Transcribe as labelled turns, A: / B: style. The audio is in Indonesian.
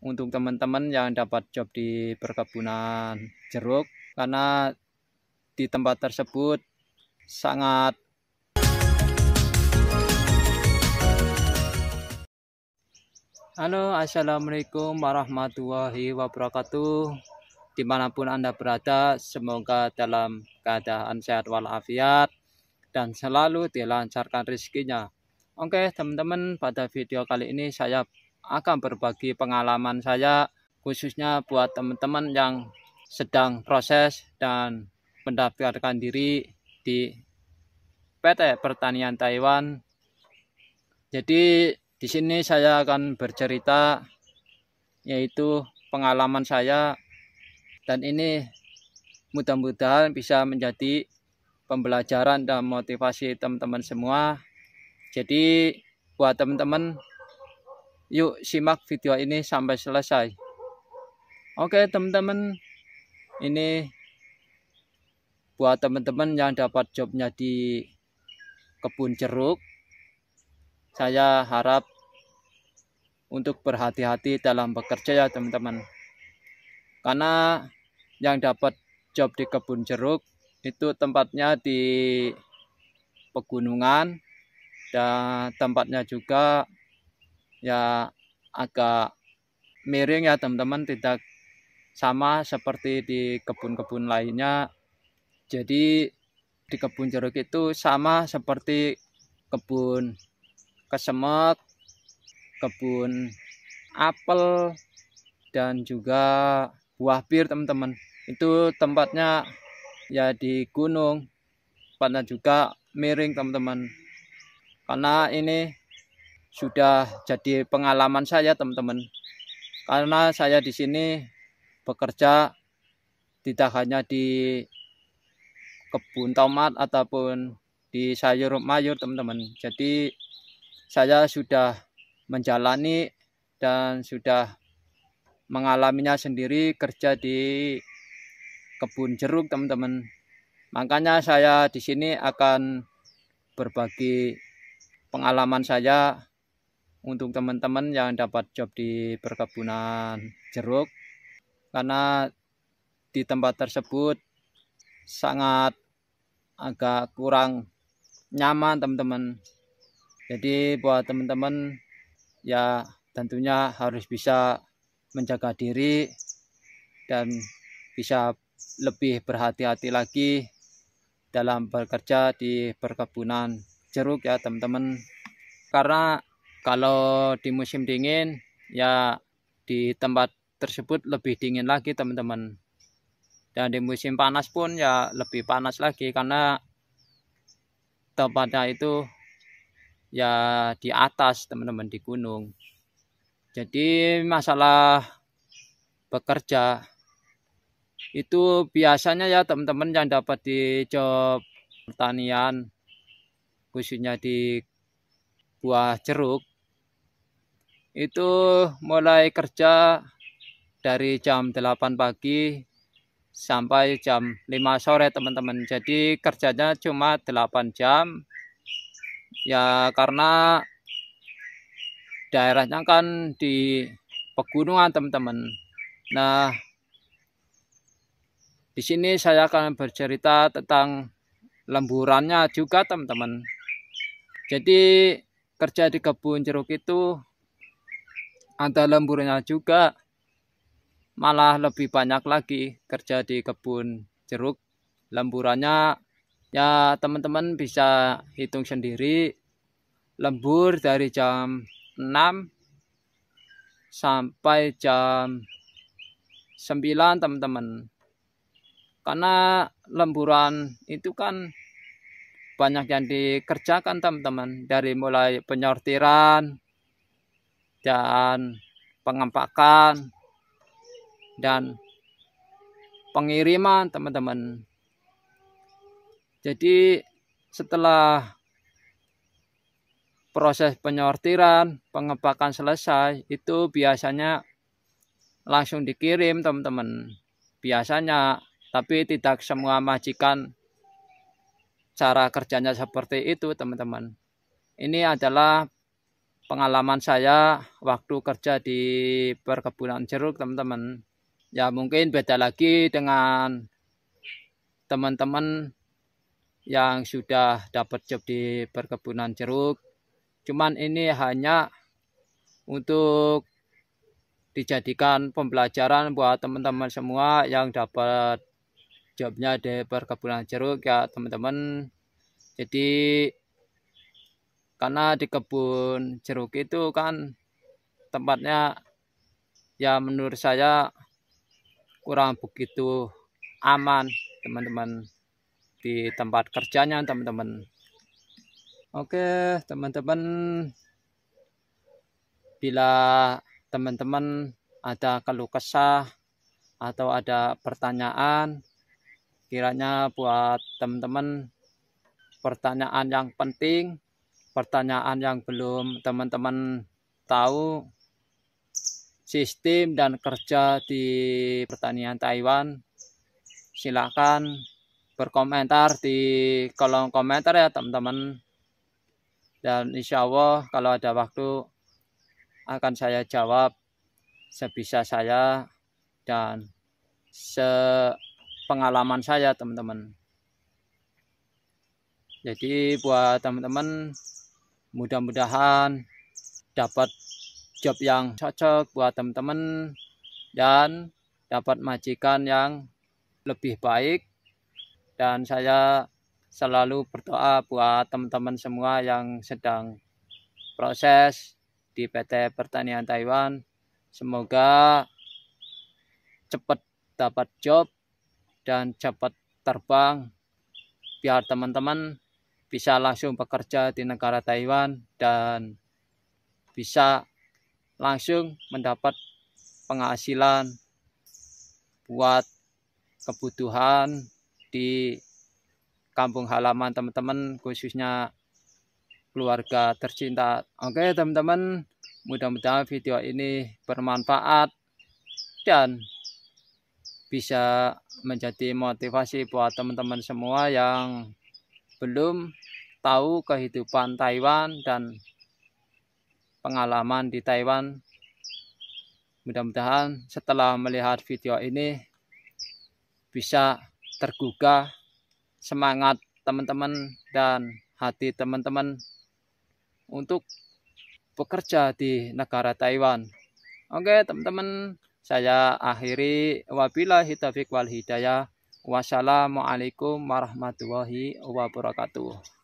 A: untuk teman-teman yang dapat job di perkebunan jeruk karena di tempat tersebut sangat Halo Assalamualaikum warahmatullahi wabarakatuh Dimanapun Anda berada Semoga dalam keadaan sehat walafiat Dan selalu dilancarkan rezekinya Oke teman-teman pada video kali ini saya akan berbagi pengalaman saya khususnya buat teman-teman yang sedang proses dan mendaftarkan diri di PT Pertanian Taiwan. Jadi di sini saya akan bercerita yaitu pengalaman saya dan ini mudah-mudahan bisa menjadi pembelajaran dan motivasi teman-teman semua. Jadi buat teman-teman Yuk simak video ini sampai selesai. Oke teman-teman, ini buat teman-teman yang dapat jobnya di kebun jeruk. Saya harap untuk berhati-hati dalam bekerja ya teman-teman. Karena yang dapat job di kebun jeruk itu tempatnya di pegunungan dan tempatnya juga ya agak miring ya teman-teman tidak sama seperti di kebun-kebun lainnya jadi di kebun jeruk itu sama seperti kebun kesemek kebun apel dan juga buah pir teman-teman itu tempatnya ya di gunung tempatnya juga miring teman-teman karena ini sudah jadi pengalaman saya teman-teman. Karena saya di sini bekerja tidak hanya di kebun tomat ataupun di sayur mayur teman-teman. Jadi saya sudah menjalani dan sudah mengalaminya sendiri kerja di kebun jeruk teman-teman. Makanya saya di sini akan berbagi pengalaman saya untuk teman-teman yang dapat job di perkebunan jeruk karena di tempat tersebut sangat agak kurang nyaman teman-teman jadi buat teman-teman ya tentunya harus bisa menjaga diri dan bisa lebih berhati-hati lagi dalam bekerja di perkebunan jeruk ya teman-teman karena kalau di musim dingin ya di tempat tersebut lebih dingin lagi teman-teman dan di musim panas pun ya lebih panas lagi karena tempatnya itu ya di atas teman-teman di gunung jadi masalah bekerja itu biasanya ya teman-teman yang dapat di job pertanian khususnya di buah jeruk itu mulai kerja dari jam 8 pagi sampai jam 5 sore teman-teman jadi kerjanya cuma 8 jam ya karena daerahnya kan di pegunungan teman-teman nah di sini saya akan bercerita tentang lemburannya juga teman-teman jadi kerja di kebun jeruk itu ada lemburnya juga malah lebih banyak lagi kerja di kebun jeruk lemburannya ya teman-teman bisa hitung sendiri lembur dari jam 6 sampai jam 9 teman-teman karena lemburan itu kan banyak yang dikerjakan teman-teman dari mulai penyortiran dan pengempakan dan pengiriman teman-teman jadi setelah proses penyortiran pengepakan selesai itu biasanya langsung dikirim teman-teman biasanya tapi tidak semua majikan cara kerjanya seperti itu teman-teman ini adalah pengalaman saya waktu kerja di perkebunan jeruk teman-teman ya mungkin beda lagi dengan teman-teman yang sudah dapat job di perkebunan jeruk cuman ini hanya untuk dijadikan pembelajaran buat teman-teman semua yang dapat jobnya di perkebunan jeruk ya teman-teman jadi karena di kebun jeruk itu kan tempatnya ya menurut saya kurang begitu aman teman-teman di tempat kerjanya teman-teman oke teman-teman bila teman-teman ada keluh kesah atau ada pertanyaan kiranya buat teman-teman pertanyaan yang penting pertanyaan yang belum teman-teman tahu sistem dan kerja di pertanian Taiwan silahkan berkomentar di kolom komentar ya teman-teman dan insya Allah kalau ada waktu akan saya jawab sebisa saya dan sepengalaman saya teman-teman jadi buat teman-teman mudah-mudahan dapat job yang cocok buat teman-teman dan dapat majikan yang lebih baik dan saya selalu berdoa buat teman-teman semua yang sedang proses di PT Pertanian Taiwan semoga cepat dapat job dan cepat terbang biar teman-teman bisa langsung bekerja di negara Taiwan dan bisa langsung mendapat penghasilan buat kebutuhan di kampung halaman teman-teman khususnya keluarga tercinta. Oke teman-teman, mudah-mudahan video ini bermanfaat dan bisa menjadi motivasi buat teman-teman semua yang belum tahu kehidupan Taiwan dan pengalaman di Taiwan. Mudah-mudahan setelah melihat video ini bisa tergugah semangat teman-teman dan hati teman-teman untuk bekerja di negara Taiwan. Oke teman-teman, saya akhiri wabillahi taufiq wal hidayah. Wassalamualaikum warahmatullahi wabarakatuh.